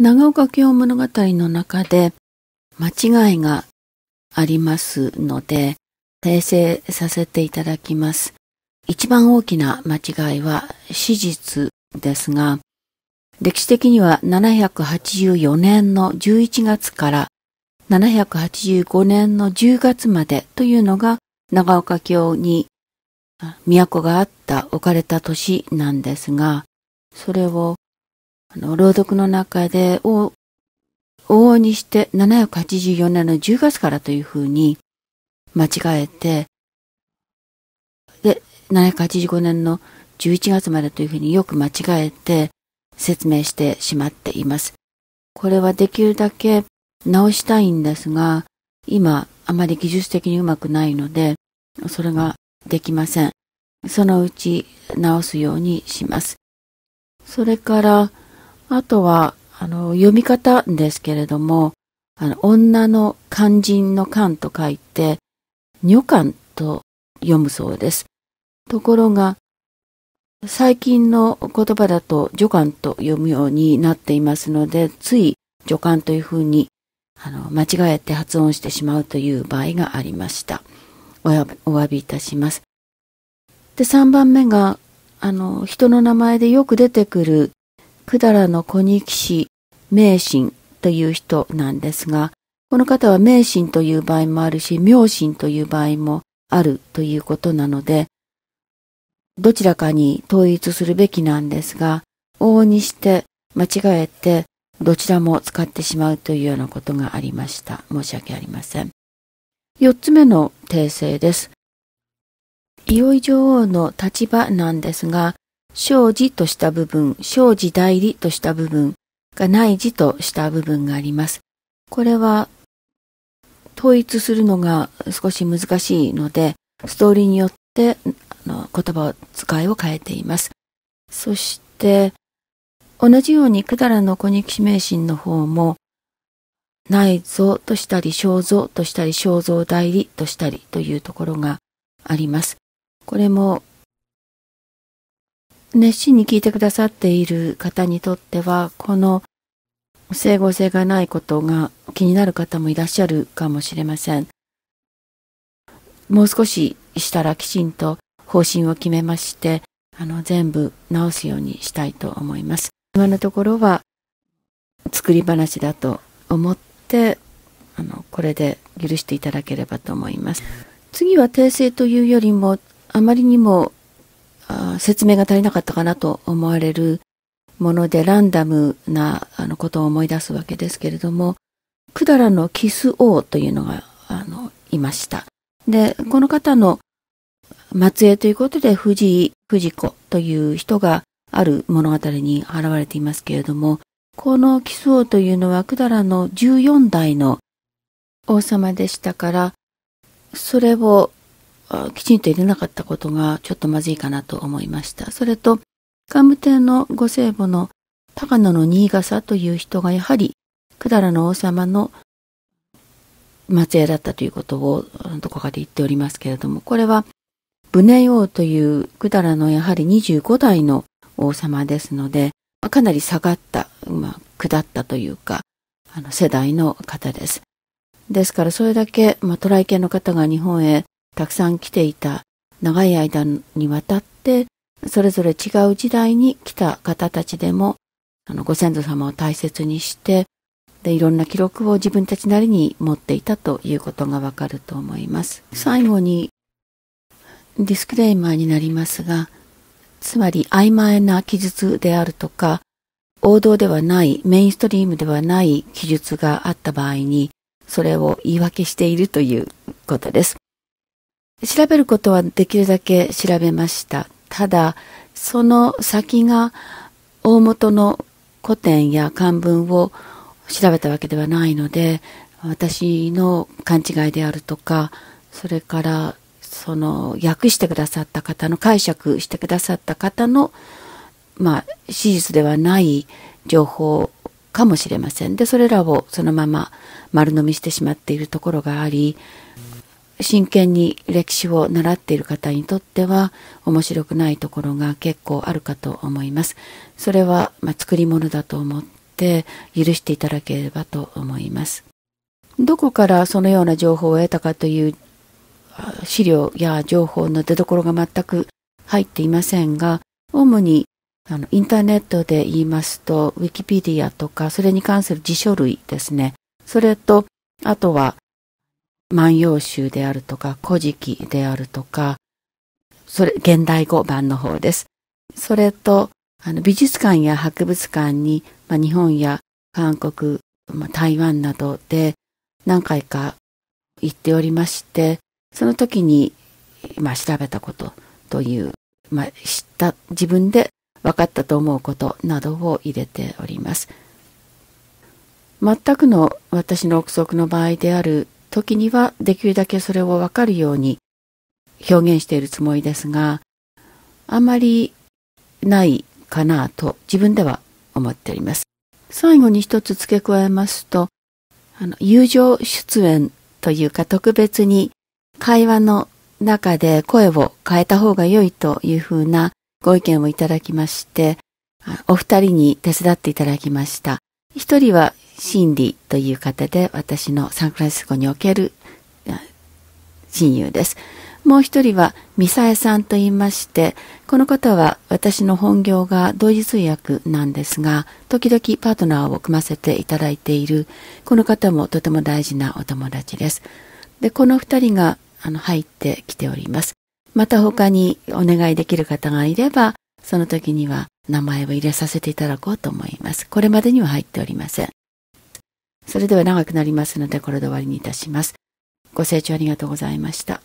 長岡京物語の中で間違いがありますので、訂正させていただきます。一番大きな間違いは史実ですが、歴史的には784年の11月から785年の10月までというのが長岡京に都があった置かれた年なんですが、それをあの、朗読の中で、往々にして784年の10月からというふうに間違えて、で、785年の11月までというふうによく間違えて説明してしまっています。これはできるだけ直したいんですが、今あまり技術的にうまくないので、それができません。そのうち直すようにします。それから、あとは、あの、読み方ですけれども、あの、女の肝心の肝と書いて、女肝と読むそうです。ところが、最近の言葉だと女官と読むようになっていますので、つい女官というふうにあの間違えて発音してしまうという場合がありました。お詫びいたします。で、3番目が、あの、人の名前でよく出てくる百済の小騎士名神という人なんですが、この方は名神という場合もあるし、名神という場合もあるということなので、どちらかに統一するべきなんですが、往々にして間違えてどちらも使ってしまうというようなことがありました。申し訳ありません。四つ目の訂正です。伊い女王の立場なんですが、生児とした部分、生じ代理とした部分が内児とした部分があります。これは統一するのが少し難しいので、ストーリーによってあの言葉を使いを変えています。そして、同じようにくだらの小肉名神の方も、内臓としたり、肖像としたり、肖像代理としたりというところがあります。これも熱心に聞いてくださっている方にとっては、この整合性がないことが気になる方もいらっしゃるかもしれません。もう少ししたらきちんと方針を決めまして、あの、全部直すようにしたいと思います。今のところは、作り話だと思って、あの、これで許していただければと思います。次は訂正というよりも、あまりにも説明が足りなかったかなと思われるものでランダムなあのことを思い出すわけですけれども、百済のキス王というのがあのいました。で、この方の末裔ということで藤井藤子という人がある物語に現れていますけれども、このキス王というのは百済の14代の王様でしたから、それをきちんと入れなかったことがちょっとまずいかなと思いました。それと、カ武帝のご聖母の高野の新笠という人がやはり、百済の王様の末裔だったということをどこかで言っておりますけれども、これは、ブネ王という百済のやはり25代の王様ですので、かなり下がった、まあ、下ったというか、あの世代の方です。ですからそれだけ、まあ、トライ系の方が日本へたくさん来ていた長い間にわたってそれぞれ違う時代に来た方たちでもあのご先祖様を大切にしてでいろんな記録を自分たちなりに持っていたということがわかると思います最後にディスクレイマーになりますがつまり曖昧な記述であるとか王道ではないメインストリームではない記述があった場合にそれを言い訳しているということです調べることはできるだけ調べました。ただ、その先が大元の古典や漢文を調べたわけではないので、私の勘違いであるとか、それからその訳してくださった方の解釈してくださった方のまあ史実ではない情報かもしれませんでそれらをそのまま丸飲みしてしまっているところがあり真剣に歴史を習っている方にとっては面白くないところが結構あるかと思います。それは、まあ、作り物だと思って許していただければと思います。どこからそのような情報を得たかという資料や情報の出所が全く入っていませんが、主にあのインターネットで言いますと、ウィキペディアとか、それに関する辞書類ですね。それと、あとは万葉集であるとか、古事記であるとか、それ、現代語版の方です。それと、あの美術館や博物館に、まあ、日本や韓国、まあ、台湾などで何回か行っておりまして、その時に、まあ、調べたことという、まあ、知った、自分で分かったと思うことなどを入れております。全くの私の憶測の場合である時にはできるだけそれをわかるように表現しているつもりですが、あまりないかなと自分では思っております。最後に一つ付け加えますと、あの、友情出演というか特別に会話の中で声を変えた方が良いというふうなご意見をいただきまして、お二人に手伝っていただきました。一人はシンディという方で、私のサンフランシスコにおける親友です。もう一人はミサエさんと言いまして、この方は私の本業が同時通訳なんですが、時々パートナーを組ませていただいている、この方もとても大事なお友達です。で、この二人があの入ってきております。また他にお願いできる方がいれば、その時には名前を入れさせていただこうと思います。これまでには入っておりません。それでは長くなりますので、これで終わりにいたします。ご清聴ありがとうございました。